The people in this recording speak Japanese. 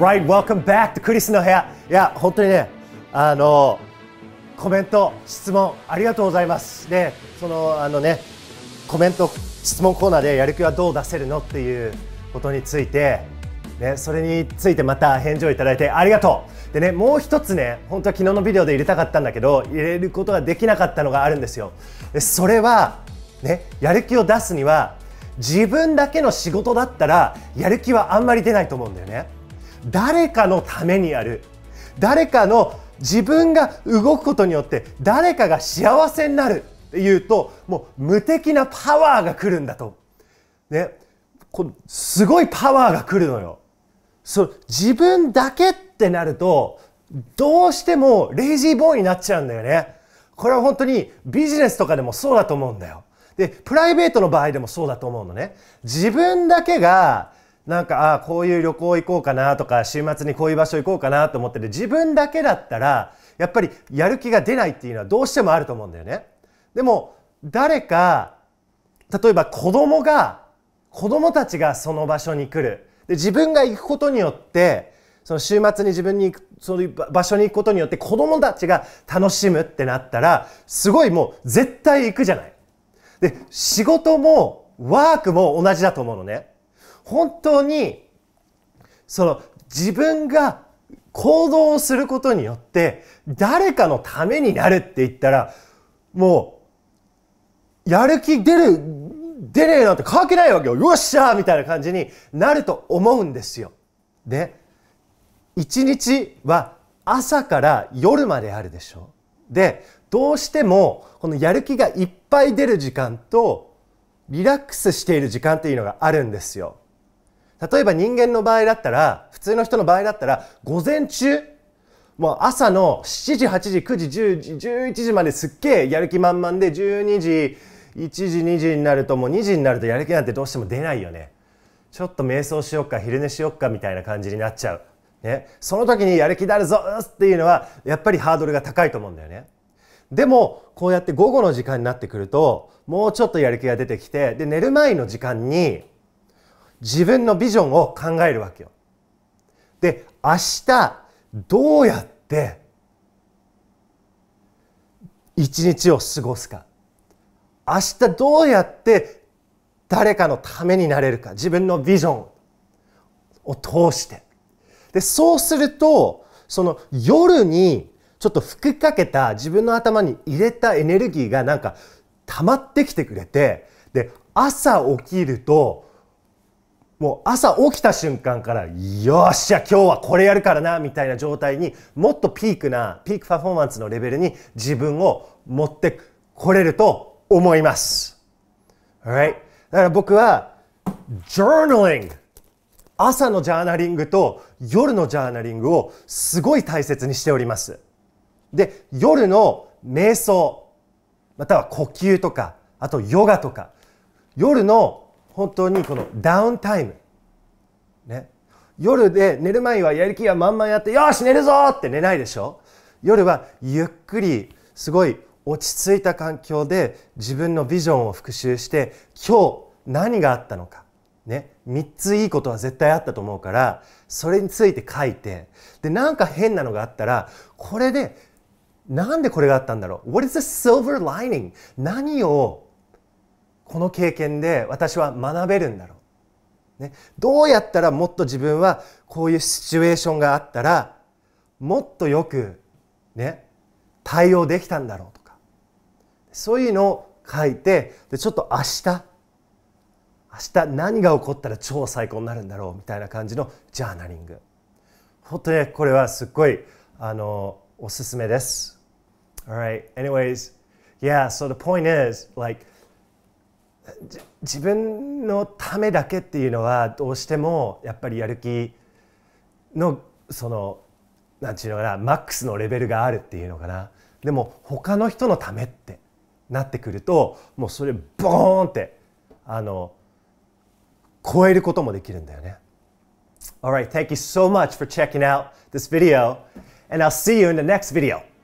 Right, welcome back to クリスの部屋。いや、本当にね、あの、コメント、質問、ありがとうございます。で、その、あのね、コメント、質問コーナーでやる気はどう出せるのっていうことについて、ね、それについてまた返事をいただいてありがとうでね、もう一つね、本当は昨日のビデオで入れたかったんだけど、入れることができなかったのがあるんですよ。でそれは、ね、やる気を出すには、自分だけの仕事だったら、やる気はあんまり出ないと思うんだよね。誰かのためにやる誰かの自分が動くことによって誰かが幸せになるっていうともう無敵なパワーが来るんだと。ね、このすごいパワーが来るのよ。そ自分だけってなるとどうしてもレイジーボーイになっちゃうんだよね。これは本当にビジネスとかでもそうだと思うんだよ。で、プライベートの場合でもそうだと思うのね。自分だけがなんかああこういう旅行行こうかなとか週末にこういう場所行こうかなと思ってて自分だけだったらやっぱりやる気が出ないっていうのはどうしてもあると思うんだよね。でも誰か例えば子供が子供たちがその場所に来るで自分が行くことによってその週末に自分に行くそういう場所に行くことによって子供たちが楽しむってなったらすごいもう絶対行くじゃない。で仕事もワークも同じだと思うのね。本当にその自分が行動をすることによって誰かのためになるって言ったらもうやる気出る出ねえなんて関係ないわけよよっしゃーみたいな感じになると思うんですよ。で一日は朝から夜まであるでしょ。う。でどうしてもこのやる気がいっぱい出る時間とリラックスしている時間っていうのがあるんですよ。例えば人間の場合だったら普通の人の場合だったら午前中もう朝の7時8時9時10時11時まですっげえやる気満々で12時1時2時になるともう2時になるとやる気なんてどうしても出ないよねちょっと瞑想しよっか昼寝しよっかみたいな感じになっちゃう、ね、その時にやる気だるぞっていうのはやっぱりハードルが高いと思うんだよねでもこうやって午後の時間になってくるともうちょっとやる気が出てきてで寝る前の時間に自分のビジョンを考えるわけよ。で明日どうやって一日を過ごすか明日どうやって誰かのためになれるか自分のビジョンを通してでそうするとその夜にちょっと吹きかけた自分の頭に入れたエネルギーがなんか溜まってきてくれてで朝起きるともう朝起きた瞬間からよっしゃ今日はこれやるからなみたいな状態にもっとピークなピークパフォーマンスのレベルに自分を持ってこれると思います。Alright? だから僕は Journaling 朝のジャーナリングと夜のジャーナリングをすごい大切にしております。で、夜の瞑想、または呼吸とか、あとヨガとか、夜の本当にこのダウンタイム、ね、夜で寝る前はやる気がんまやってよし寝るぞって寝ないでしょ夜はゆっくりすごい落ち着いた環境で自分のビジョンを復習して今日何があったのか、ね、3ついいことは絶対あったと思うからそれについて書いてでなんか変なのがあったらこれでなんでこれがあったんだろう What is the silver lining? 何をこの経験で私は学べるんだろう、ね、どうやったらもっと自分はこういうシチュエーションがあったらもっとよくね対応できたんだろうとかそういうのを書いてでちょっと明日明日何が起こったら超最高になるんだろうみたいな感じのジャーナリング本当ねこれはすっごいあのおすすめです Alright anyways yeah so the point is like 自分のためだけっていうのはどうしてもやっぱりやる気のそのなんていうのかなマックスのレベルがあるっていうのかなでも他の人のためってなってくるともうそれボーンってあの超えることもできるんだよね。Alright, thank you so much for checking out this video and I'll see you in the next video.